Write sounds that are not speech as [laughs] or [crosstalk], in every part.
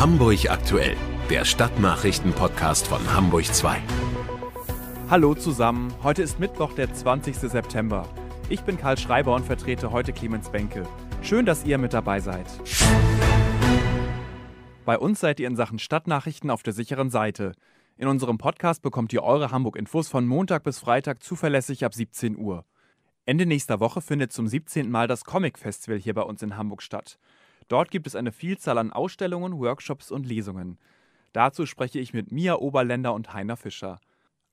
Hamburg aktuell, der Stadtnachrichten-Podcast von Hamburg 2. Hallo zusammen, heute ist Mittwoch, der 20. September. Ich bin Karl Schreiber und vertrete heute Clemens Benke. Schön, dass ihr mit dabei seid. Bei uns seid ihr in Sachen Stadtnachrichten auf der sicheren Seite. In unserem Podcast bekommt ihr eure Hamburg-Infos von Montag bis Freitag zuverlässig ab 17 Uhr. Ende nächster Woche findet zum 17. Mal das Comic-Festival hier bei uns in Hamburg statt. Dort gibt es eine Vielzahl an Ausstellungen, Workshops und Lesungen. Dazu spreche ich mit Mia Oberländer und Heiner Fischer.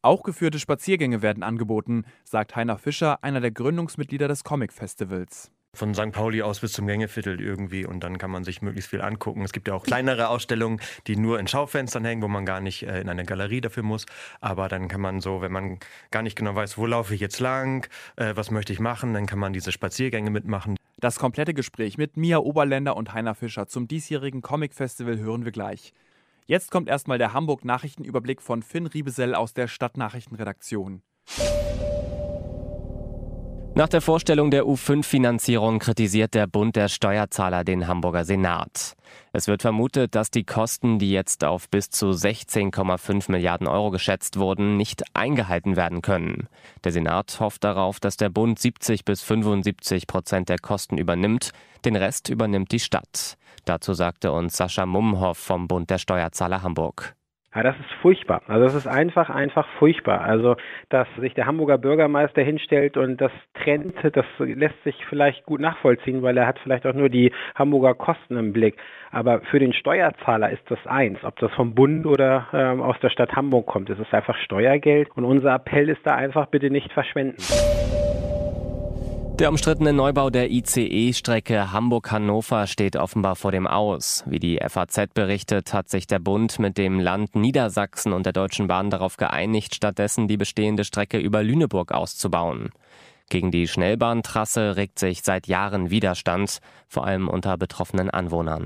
Auch geführte Spaziergänge werden angeboten, sagt Heiner Fischer, einer der Gründungsmitglieder des Comic Festivals von St. Pauli aus bis zum Gängeviertel irgendwie und dann kann man sich möglichst viel angucken. Es gibt ja auch kleinere Ausstellungen, die nur in Schaufenstern hängen, wo man gar nicht äh, in eine Galerie dafür muss. Aber dann kann man so, wenn man gar nicht genau weiß, wo laufe ich jetzt lang, äh, was möchte ich machen, dann kann man diese Spaziergänge mitmachen. Das komplette Gespräch mit Mia Oberländer und Heiner Fischer zum diesjährigen Comic Festival hören wir gleich. Jetzt kommt erstmal der Hamburg Nachrichtenüberblick von Finn Riebesell aus der Stadtnachrichtenredaktion. Nach der Vorstellung der U5-Finanzierung kritisiert der Bund der Steuerzahler den Hamburger Senat. Es wird vermutet, dass die Kosten, die jetzt auf bis zu 16,5 Milliarden Euro geschätzt wurden, nicht eingehalten werden können. Der Senat hofft darauf, dass der Bund 70 bis 75 Prozent der Kosten übernimmt, den Rest übernimmt die Stadt. Dazu sagte uns Sascha Mumhoff vom Bund der Steuerzahler Hamburg. Ja, ah, das ist furchtbar. Also das ist einfach, einfach furchtbar. Also, dass sich der Hamburger Bürgermeister hinstellt und das trennt, das lässt sich vielleicht gut nachvollziehen, weil er hat vielleicht auch nur die Hamburger Kosten im Blick. Aber für den Steuerzahler ist das eins, ob das vom Bund oder ähm, aus der Stadt Hamburg kommt. Es ist einfach Steuergeld und unser Appell ist da einfach, bitte nicht verschwenden. Der umstrittene Neubau der ICE-Strecke Hamburg-Hannover steht offenbar vor dem Aus. Wie die FAZ berichtet, hat sich der Bund mit dem Land Niedersachsen und der Deutschen Bahn darauf geeinigt, stattdessen die bestehende Strecke über Lüneburg auszubauen. Gegen die Schnellbahntrasse regt sich seit Jahren Widerstand, vor allem unter betroffenen Anwohnern.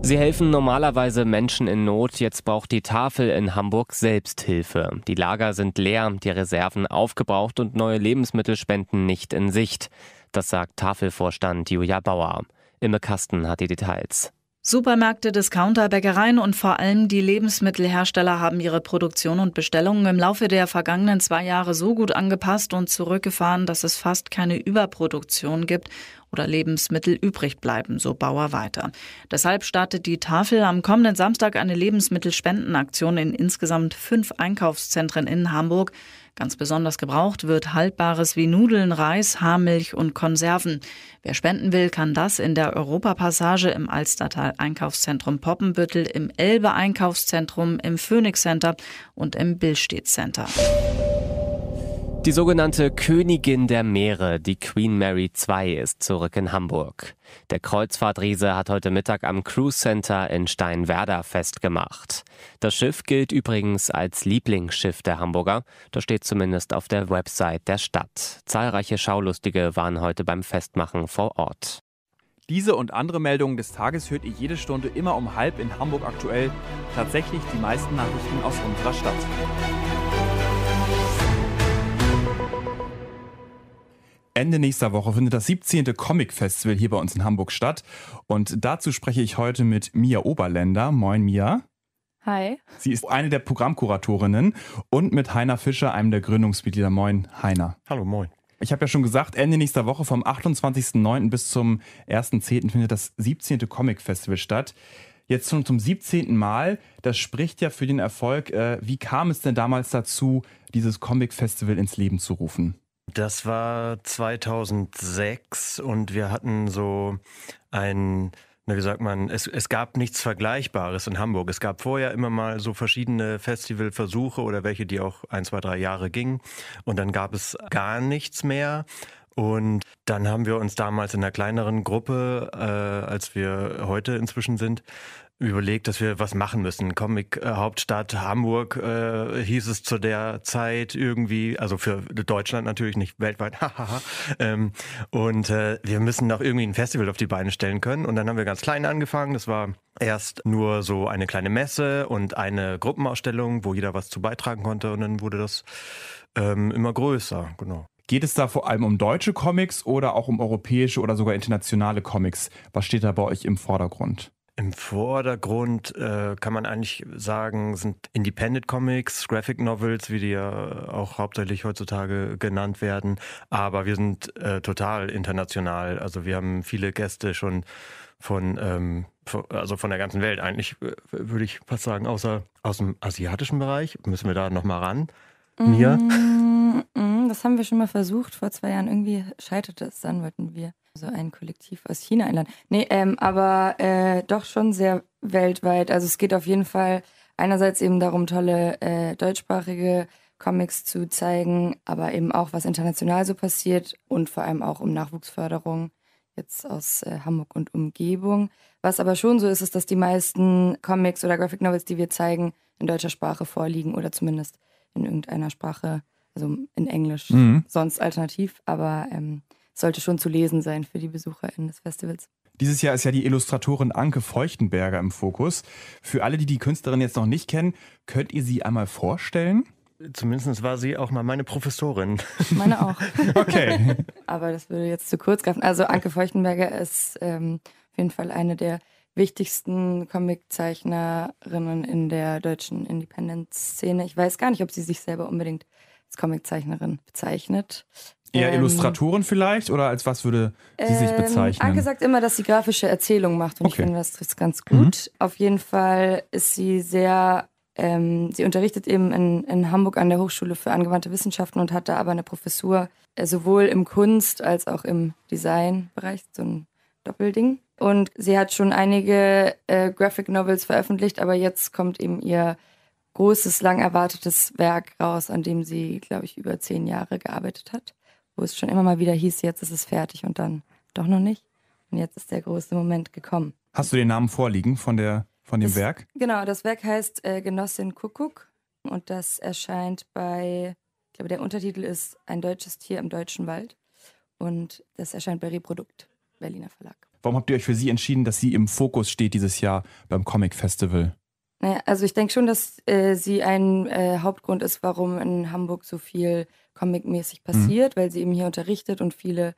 Sie helfen normalerweise Menschen in Not, jetzt braucht die Tafel in Hamburg selbst Hilfe. Die Lager sind leer, die Reserven aufgebraucht und neue Lebensmittelspenden nicht in Sicht. Das sagt Tafelvorstand Julia Bauer. Imme Kasten hat die Details. Supermärkte, Discounter, Bäckereien und vor allem die Lebensmittelhersteller haben ihre Produktion und Bestellungen im Laufe der vergangenen zwei Jahre so gut angepasst und zurückgefahren, dass es fast keine Überproduktion gibt oder Lebensmittel übrig bleiben, so Bauer weiter. Deshalb startet die Tafel am kommenden Samstag eine Lebensmittelspendenaktion in insgesamt fünf Einkaufszentren in Hamburg. Ganz besonders gebraucht wird Haltbares wie Nudeln, Reis, Haarmilch und Konserven. Wer spenden will, kann das in der Europapassage im Alstertal Einkaufszentrum Poppenbüttel, im Elbe Einkaufszentrum, im Phoenix Center und im Billstedt Center. Die sogenannte Königin der Meere, die Queen Mary II, ist zurück in Hamburg. Der Kreuzfahrtriese hat heute Mittag am Cruise Center in Steinwerder festgemacht. Das Schiff gilt übrigens als Lieblingsschiff der Hamburger. Das steht zumindest auf der Website der Stadt. Zahlreiche Schaulustige waren heute beim Festmachen vor Ort. Diese und andere Meldungen des Tages hört ihr jede Stunde immer um halb in Hamburg aktuell. Tatsächlich die meisten Nachrichten aus unserer Stadt. Ende nächster Woche findet das 17. Comic Festival hier bei uns in Hamburg statt. Und dazu spreche ich heute mit Mia Oberländer. Moin, Mia. Hi. Sie ist eine der Programmkuratorinnen und mit Heiner Fischer, einem der Gründungsmitglieder. Moin, Heiner. Hallo, moin. Ich habe ja schon gesagt, Ende nächster Woche vom 28.09. bis zum 1.10. findet das 17. Comic Festival statt. Jetzt schon zum 17. Mal. Das spricht ja für den Erfolg. Äh, wie kam es denn damals dazu, dieses Comic Festival ins Leben zu rufen? Das war 2006 und wir hatten so ein na, wie sagt man, es, es gab nichts Vergleichbares in Hamburg. Es gab vorher immer mal so verschiedene Festivalversuche oder welche, die auch ein, zwei, drei Jahre gingen. Und dann gab es gar nichts mehr. Und dann haben wir uns damals in einer kleineren Gruppe, äh, als wir heute inzwischen sind, überlegt, dass wir was machen müssen. Comic-Hauptstadt äh, Hamburg äh, hieß es zu der Zeit irgendwie, also für Deutschland natürlich, nicht weltweit. [laughs] ähm, und äh, wir müssen noch irgendwie ein Festival auf die Beine stellen können. Und dann haben wir ganz klein angefangen. Das war erst nur so eine kleine Messe und eine Gruppenausstellung, wo jeder was zu beitragen konnte. Und dann wurde das ähm, immer größer, genau. Geht es da vor allem um deutsche Comics oder auch um europäische oder sogar internationale Comics? Was steht da bei euch im Vordergrund? Im Vordergrund äh, kann man eigentlich sagen, sind Independent Comics, Graphic Novels, wie die ja auch hauptsächlich heutzutage genannt werden. Aber wir sind äh, total international. Also wir haben viele Gäste schon von, ähm, von, also von der ganzen Welt eigentlich, äh, würde ich fast sagen, außer aus dem asiatischen Bereich. Müssen wir da nochmal ran? Mhm. Mir. Mm das haben wir schon mal versucht vor zwei Jahren. Irgendwie scheiterte es. Dann wollten wir so ein Kollektiv aus China einladen. Nee, ähm, aber äh, doch schon sehr weltweit. Also es geht auf jeden Fall einerseits eben darum, tolle äh, deutschsprachige Comics zu zeigen, aber eben auch, was international so passiert und vor allem auch um Nachwuchsförderung jetzt aus äh, Hamburg und Umgebung. Was aber schon so ist, ist, dass die meisten Comics oder Graphic Novels, die wir zeigen, in deutscher Sprache vorliegen oder zumindest in irgendeiner Sprache also in Englisch, mhm. sonst alternativ, aber ähm, sollte schon zu lesen sein für die BesucherInnen des Festivals. Dieses Jahr ist ja die Illustratorin Anke Feuchtenberger im Fokus. Für alle, die die Künstlerin jetzt noch nicht kennen, könnt ihr sie einmal vorstellen? Zumindest war sie auch mal meine Professorin. [laughs] Meine auch. [laughs] okay. Aber das würde jetzt zu kurz greifen. Also Anke Feuchtenberger ist ähm, auf jeden Fall eine der wichtigsten Comiczeichnerinnen in der deutschen independence szene Ich weiß gar nicht, ob sie sich selber unbedingt als Comiczeichnerin bezeichnet. Eher ähm, Illustratorin vielleicht oder als was würde sie ähm, sich bezeichnen? Anke sagt immer, dass sie grafische Erzählung macht und okay. ich finde, das trifft ganz gut. Mhm. Auf jeden Fall ist sie sehr, ähm, sie unterrichtet eben in, in Hamburg an der Hochschule für angewandte Wissenschaften und hat da aber eine Professur äh, sowohl im Kunst- als auch im Designbereich, so ein Doppelding. Und sie hat schon einige äh, Graphic Novels veröffentlicht, aber jetzt kommt eben ihr großes, lang erwartetes Werk raus, an dem sie, glaube ich, über zehn Jahre gearbeitet hat, wo es schon immer mal wieder hieß, jetzt ist es fertig und dann doch noch nicht. Und jetzt ist der große Moment gekommen. Hast du den Namen vorliegen von, der, von dem das, Werk? Genau, das Werk heißt äh, Genossin Kuckuck und das erscheint bei, ich glaube, der Untertitel ist Ein deutsches Tier im deutschen Wald und das erscheint bei Reprodukt, Berliner Verlag. Warum habt ihr euch für sie entschieden, dass sie im Fokus steht dieses Jahr beim Comic Festival? Naja, ne, also ich denke schon, dass äh, sie ein äh, Hauptgrund ist, warum in Hamburg so viel comic-mäßig mhm. passiert, mhm. weil sie eben hier unterrichtet und viele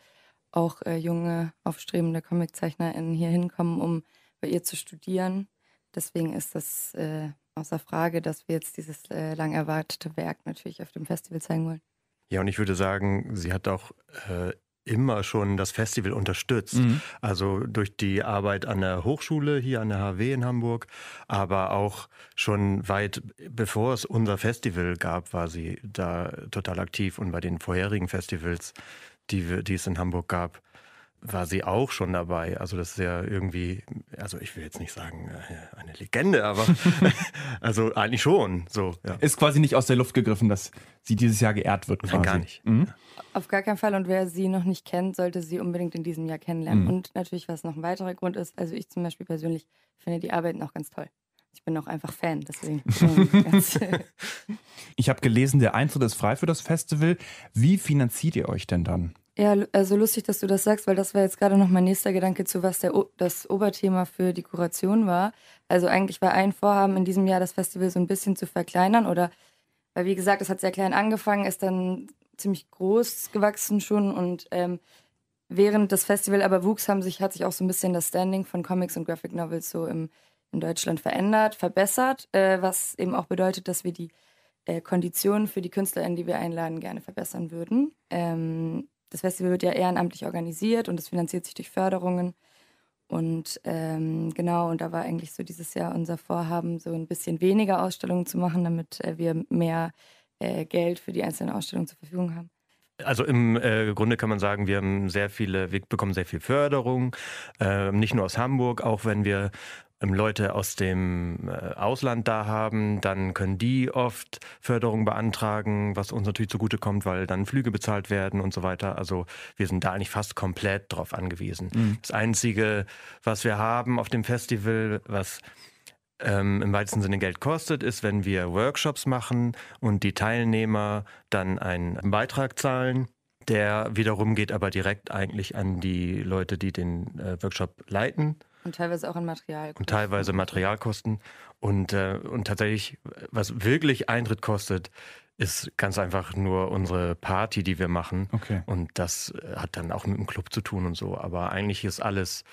auch äh, junge, aufstrebende ComiczeichnerInnen hier hinkommen, um bei ihr zu studieren. Deswegen ist das äh, außer Frage, dass wir jetzt dieses äh, lang erwartete Werk natürlich auf dem Festival zeigen wollen. Ja, und ich würde sagen, sie hat auch äh, immer schon das Festival unterstützt. Mhm. Also durch die Arbeit an der Hochschule hier an der HW in Hamburg, aber auch schon weit bevor es unser Festival gab, war sie da total aktiv und bei den vorherigen Festivals, die, die es in Hamburg gab, war sie auch schon dabei. Also das ist ja irgendwie, also ich will jetzt nicht sagen äh, eine Legende, aber [laughs] also eigentlich schon. So ja. ist quasi nicht aus der Luft gegriffen, dass sie dieses Jahr geehrt wird. Quasi. Nein, gar nicht. Mhm. Auf gar keinen Fall. Und wer sie noch nicht kennt, sollte sie unbedingt in diesem Jahr kennenlernen. Mhm. Und natürlich, was noch ein weiterer Grund ist, also ich zum Beispiel persönlich finde die Arbeiten auch ganz toll. Ich bin auch einfach Fan, deswegen. [laughs] ich habe gelesen, der Eintritt ist frei für das Festival. Wie finanziert ihr euch denn dann? Ja, also lustig, dass du das sagst, weil das war jetzt gerade noch mein nächster Gedanke zu, was der, das Oberthema für die Kuration war. Also eigentlich war ein Vorhaben in diesem Jahr, das Festival so ein bisschen zu verkleinern oder, weil wie gesagt, es hat sehr klein angefangen, ist dann ziemlich groß gewachsen schon und ähm, während das Festival aber wuchs, haben sich, hat sich auch so ein bisschen das Standing von Comics und Graphic Novels so im, in Deutschland verändert, verbessert, äh, was eben auch bedeutet, dass wir die äh, Konditionen für die KünstlerInnen, die wir einladen, gerne verbessern würden. Ähm, das Festival wird ja ehrenamtlich organisiert und es finanziert sich durch Förderungen. Und ähm, genau, und da war eigentlich so dieses Jahr unser Vorhaben, so ein bisschen weniger Ausstellungen zu machen, damit äh, wir mehr äh, Geld für die einzelnen Ausstellungen zur Verfügung haben. Also im äh, Grunde kann man sagen, wir haben sehr viele, wir bekommen sehr viel Förderung, äh, nicht nur aus Hamburg, auch wenn wir ähm, Leute aus dem äh, Ausland da haben, dann können die oft Förderung beantragen, was uns natürlich zugutekommt, weil dann Flüge bezahlt werden und so weiter. Also wir sind da eigentlich fast komplett drauf angewiesen. Mhm. Das Einzige, was wir haben auf dem Festival, was ähm, im weitesten Sinne Geld kostet, ist, wenn wir Workshops machen und die Teilnehmer dann einen Beitrag zahlen. Der wiederum geht aber direkt eigentlich an die Leute, die den äh, Workshop leiten und teilweise auch an Materialkosten. Und teilweise Materialkosten. Und, äh, und tatsächlich, was wirklich Eintritt kostet, ist ganz einfach nur unsere Party, die wir machen. Okay. Und das äh, hat dann auch mit dem Club zu tun und so. Aber eigentlich ist alles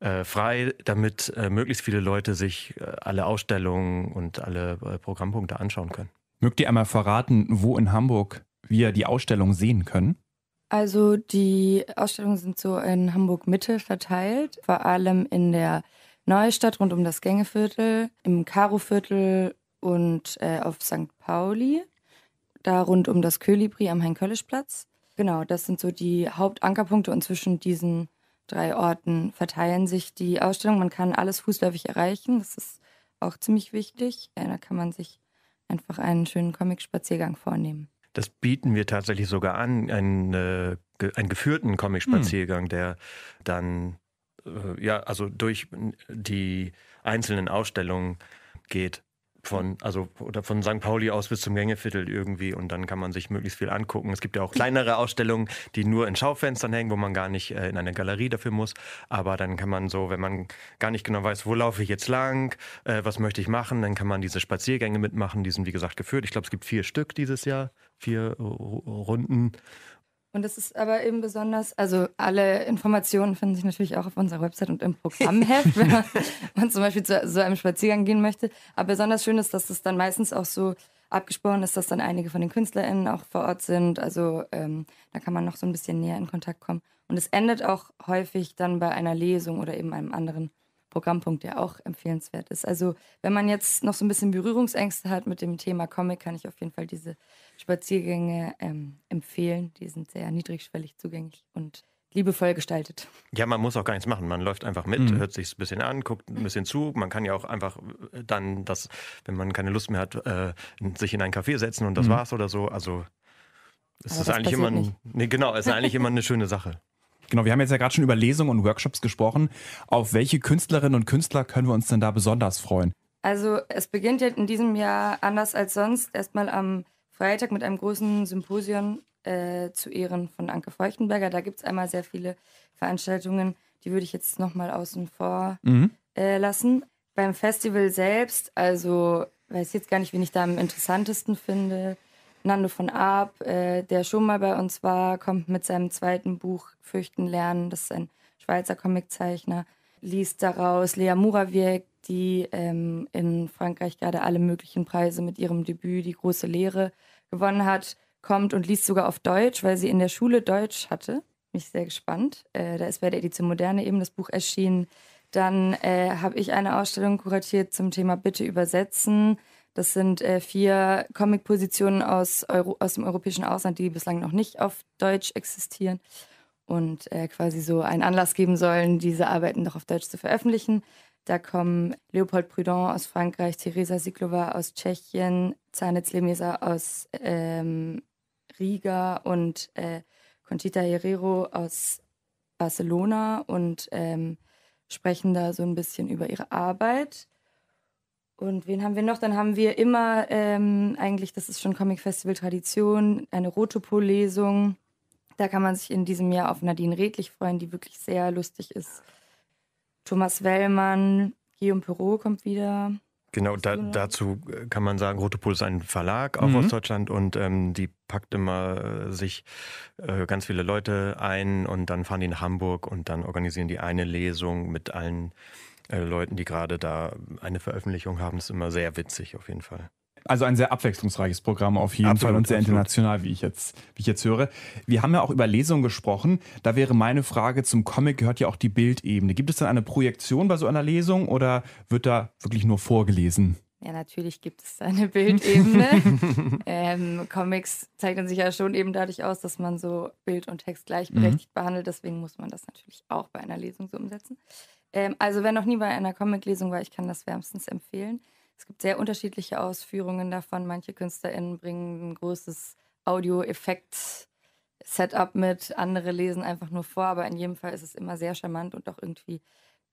äh, frei, damit äh, möglichst viele Leute sich äh, alle Ausstellungen und alle äh, Programmpunkte anschauen können. Mögt ihr einmal verraten, wo in Hamburg wir die Ausstellung sehen können? Also die Ausstellungen sind so in Hamburg Mitte verteilt, vor allem in der Neustadt rund um das Gängeviertel, im Karoviertel und äh, auf St. Pauli, da rund um das Kölibri am hein platz Genau, das sind so die Hauptankerpunkte und zwischen diesen drei Orten verteilen sich die Ausstellungen. Man kann alles fußläufig erreichen, das ist auch ziemlich wichtig. Da kann man sich einfach einen schönen Comic-Spaziergang vornehmen. Das bieten wir tatsächlich sogar an, einen, äh, einen geführten Comic-Spaziergang, hm. der dann, äh, ja, also durch die einzelnen Ausstellungen geht von, also oder von St. Pauli aus bis zum Gängeviertel irgendwie und dann kann man sich möglichst viel angucken. Es gibt ja auch kleinere Ausstellungen, die nur in Schaufenstern hängen, wo man gar nicht äh, in eine Galerie dafür muss. Aber dann kann man so, wenn man gar nicht genau weiß, wo laufe ich jetzt lang, äh, was möchte ich machen, dann kann man diese Spaziergänge mitmachen. Die sind wie gesagt geführt. Ich glaube, es gibt vier Stück dieses Jahr, vier Runden. Und das ist aber eben besonders, also alle Informationen finden sich natürlich auch auf unserer Website und im Programmheft, [laughs] wenn man, zum Beispiel zu so einem Spaziergang gehen möchte. Aber besonders schön ist, dass das dann meistens auch so abgesprochen ist, dass dann einige von den KünstlerInnen auch vor Ort sind. Also ähm, da kann man noch so ein bisschen näher in Kontakt kommen. Und es endet auch häufig dann bei einer Lesung oder eben einem anderen Programmpunkt, der auch empfehlenswert ist. Also wenn man jetzt noch so ein bisschen Berührungsängste hat mit dem Thema Comic, kann ich auf jeden Fall diese Spaziergänge ähm, empfehlen. Die sind sehr niedrigschwellig zugänglich und liebevoll gestaltet. Ja, man muss auch gar nichts machen. Man läuft einfach mit, mhm. hört sich ein bisschen an, guckt ein bisschen zu. Man kann ja auch einfach äh, dann das, wenn man keine Lust mehr hat, äh, sich in ein Café setzen und das mhm. war's oder so. Also es Aber ist eigentlich immer, nee, genau, es ist eigentlich immer eine schöne Sache. Genau, wir haben jetzt ja gerade schon über Lesungen und Workshops gesprochen. Auf welche Künstlerinnen und Künstler können wir uns denn da besonders freuen? Also es beginnt jetzt in diesem Jahr anders als sonst erstmal am Freitag mit einem großen Symposium äh, zu Ehren von Anke Feuchtenberger. Da gibt es einmal sehr viele Veranstaltungen, die würde ich jetzt nochmal außen vor mhm. äh, lassen. Beim Festival selbst, also weiß jetzt gar nicht, wen ich da am interessantesten finde. Nando von Arp, äh, der schon mal bei uns war, kommt mit seinem zweiten Buch Fürchten lernen. Das ist ein Schweizer Comiczeichner. Liest daraus Lea Muraviek, die ähm, in Frankreich gerade alle möglichen Preise mit ihrem Debüt Die große Lehre gewonnen hat, kommt und liest sogar auf Deutsch, weil sie in der Schule Deutsch hatte. Mich sehr gespannt. Äh, da ist bei der Edition Moderne eben das Buch erschienen. Dann äh, habe ich eine Ausstellung kuratiert zum Thema Bitte übersetzen das sind äh, vier Comic-Positionen aus, aus dem europäischen Ausland, die bislang noch nicht auf Deutsch existieren und äh, quasi so einen Anlass geben sollen, diese Arbeiten noch auf Deutsch zu veröffentlichen. Da kommen Leopold Prudon aus Frankreich, Teresa Siklova aus Tschechien, Zanec Lemesa aus ähm, Riga und äh, Conchita Herrero aus Barcelona und ähm, sprechen da so ein bisschen über ihre Arbeit. Und wen haben wir noch? Dann haben wir immer ähm, eigentlich, das ist schon Comic Festival Tradition, eine Rotopol-Lesung. Da kann man sich in diesem Jahr auf Nadine Redlich freuen, die wirklich sehr lustig ist. Thomas Wellmann, Guillaume Perrault kommt wieder. Genau, da, dazu äh, kann man sagen, Rotopol ist ein Verlag auch mhm. aus Deutschland und ähm, die packt immer äh, sich äh, ganz viele Leute ein und dann fahren die nach Hamburg und dann organisieren die eine Lesung mit allen äh, Leuten, die gerade da eine Veröffentlichung haben. ist immer sehr witzig auf jeden Fall. Also ein sehr abwechslungsreiches Programm auf jeden absolut, Fall und sehr absolut. international, wie ich, jetzt, wie ich jetzt höre. Wir haben ja auch über Lesungen gesprochen. Da wäre meine Frage zum Comic gehört ja auch die Bildebene. Gibt es dann eine Projektion bei so einer Lesung oder wird da wirklich nur vorgelesen? Ja, natürlich gibt es eine Bildebene. [laughs] ähm, Comics zeichnen sich ja schon eben dadurch aus, dass man so Bild und Text gleichberechtigt mhm. behandelt. Deswegen muss man das natürlich auch bei einer Lesung so umsetzen. Ähm, also wer noch nie bei einer Comic-Lesung war, ich kann das wärmstens empfehlen. Es gibt sehr unterschiedliche Ausführungen davon. Manche KünstlerInnen bringen ein großes Audio-Effekt-Setup mit, andere lesen einfach nur vor, aber in jedem Fall ist es immer sehr charmant und auch irgendwie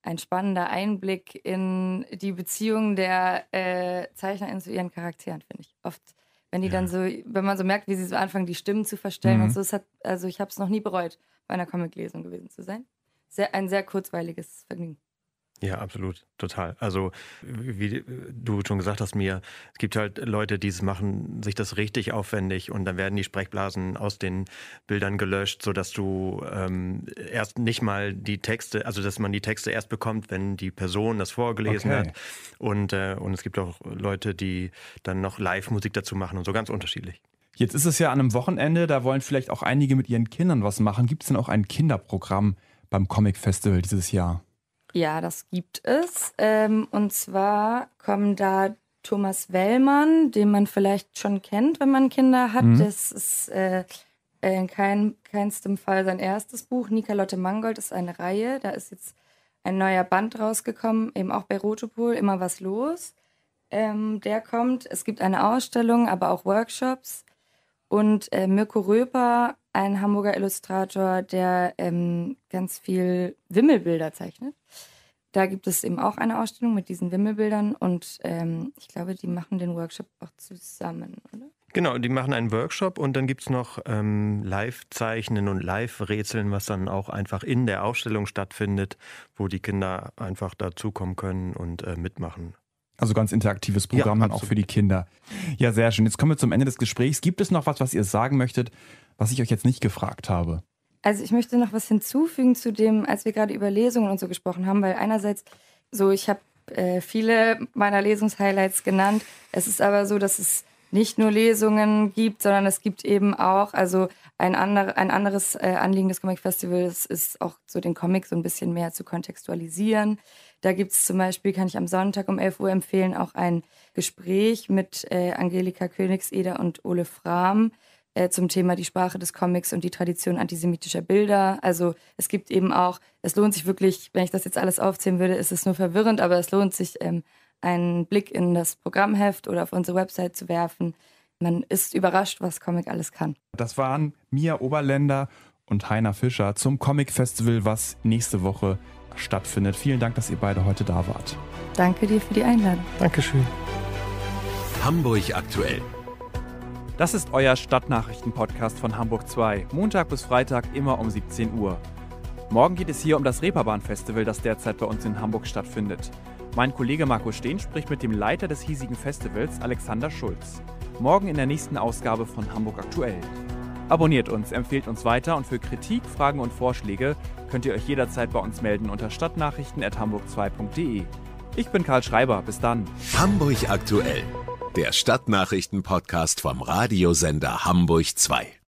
ein spannender Einblick in die Beziehung der äh, ZeichnerInnen zu ihren Charakteren, finde ich. Oft, wenn die ja. dann so, wenn man so merkt, wie sie so anfangen, die Stimmen zu verstellen mhm. und so, hat, also ich habe es noch nie bereut, bei einer Comic-Lesung gewesen zu sein sehr, ein sehr kurzweiliges Vergnügen. Ja, absolut, total. Also wie du schon gesagt hast, mir, es gibt halt Leute, die machen sich das richtig aufwendig und dann werden die Sprechblasen aus den Bildern gelöscht, sodass du ähm, erst nicht mal die Texte, also dass man die Texte erst bekommt, wenn die Person das vorgelesen okay. hat. Und, äh, und es gibt auch Leute, die dann noch Live-Musik dazu machen und so ganz unterschiedlich. Jetzt ist es ja an einem Wochenende, da wollen vielleicht auch einige mit ihren Kindern was machen. Gibt es denn auch ein Kinderprogramm? beim Comic Festival dieses Jahr? Ja, das gibt es. Ähm, und zwar kommen da Thomas Wellmann, den man vielleicht schon kennt, wenn man Kinder hat. Mhm. Das ist äh, äh in kein, keinstem Fall sein erstes Buch. Nikolotte Mangold ist eine Reihe. Da ist jetzt ein neuer Band rausgekommen, eben auch bei Rotopol, immer was los. Ähm, der kommt. Es gibt eine Ausstellung, aber auch Workshops. Und äh, Mirko Röper ein Hamburger Illustrator, der ähm, ganz viel Wimmelbilder zeichnet. Da gibt es eben auch eine Ausstellung mit diesen Wimmelbildern und ähm, ich glaube, die machen den Workshop auch zusammen, oder? Genau, die machen einen Workshop und dann gibt es noch ähm, Live-Zeichnen und Live-Rätseln, was dann auch einfach in der Ausstellung stattfindet, wo die Kinder einfach dazukommen können und äh, mitmachen. Also ganz interaktives Programm ja, dann auch für die Kinder. Ja, sehr schön. Jetzt kommen wir zum Ende des Gesprächs. Gibt es noch was, was ihr sagen möchtet, was ich euch jetzt nicht gefragt habe? Also ich möchte noch was hinzufügen zu dem, als wir gerade über Lesungen und so gesprochen haben, weil einerseits so, ich habe äh, viele meiner Lesungshighlights genannt. Es ist aber so, dass es nicht nur Lesungen gibt, sondern es gibt eben auch, also ein, ander, ein anderes äh, Anliegen des Comic Festivals ist auch so den Comic so ein bisschen mehr zu kontextualisieren. Da gibt es zum Beispiel, kann ich am Sonntag um 11 Uhr empfehlen, auch ein Gespräch mit äh, Angelika Königseder und Ole Frahm äh, zum Thema die Sprache des Comics und die Tradition antisemitischer Bilder. Also es gibt eben auch, es lohnt sich wirklich, wenn ich das jetzt alles aufzählen würde, ist es nur verwirrend, aber es lohnt sich, ähm, einen Blick in das Programmheft oder auf unsere Website zu werfen. Man ist überrascht, was Comic alles kann. Das waren Mia Oberländer und Heiner Fischer zum Comic Festival, was nächste Woche stattfindet. Vielen Dank, dass ihr beide heute da wart. Danke dir für die Einladung. Dankeschön. Hamburg aktuell. Das ist euer Stadtnachrichten-Podcast von Hamburg 2. Montag bis Freitag immer um 17 Uhr. Morgen geht es hier um das Reeperbahn-Festival, das derzeit bei uns in Hamburg stattfindet. Mein Kollege Marco Steen spricht mit dem Leiter des hiesigen Festivals, Alexander Schulz. Morgen in der nächsten Ausgabe von Hamburg aktuell. Abonniert uns, empfehlt uns weiter und für Kritik, Fragen und Vorschläge könnt ihr euch jederzeit bei uns melden unter stadtnachrichten.hamburg2.de. Ich bin Karl Schreiber, bis dann. Hamburg aktuell, der Stadtnachrichten-Podcast vom Radiosender Hamburg 2.